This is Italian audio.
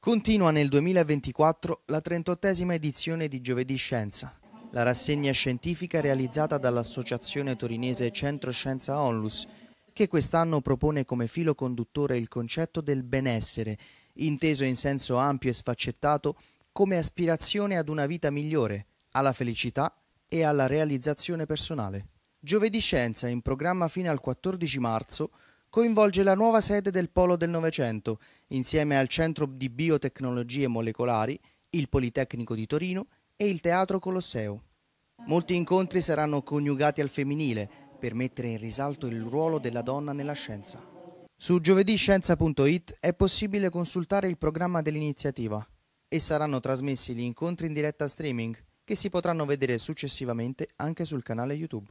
Continua nel 2024 la 38esima edizione di Giovedì Scienza, la rassegna scientifica realizzata dall'associazione torinese Centro Scienza Onlus, che quest'anno propone come filo conduttore il concetto del benessere, inteso in senso ampio e sfaccettato come aspirazione ad una vita migliore, alla felicità e alla realizzazione personale. Giovedì Scienza, in programma fino al 14 marzo, coinvolge la nuova sede del Polo del Novecento, insieme al Centro di Biotecnologie Molecolari, il Politecnico di Torino e il Teatro Colosseo. Molti incontri saranno coniugati al femminile per mettere in risalto il ruolo della donna nella scienza. Su giovediscienza.it è possibile consultare il programma dell'iniziativa e saranno trasmessi gli incontri in diretta streaming che si potranno vedere successivamente anche sul canale YouTube.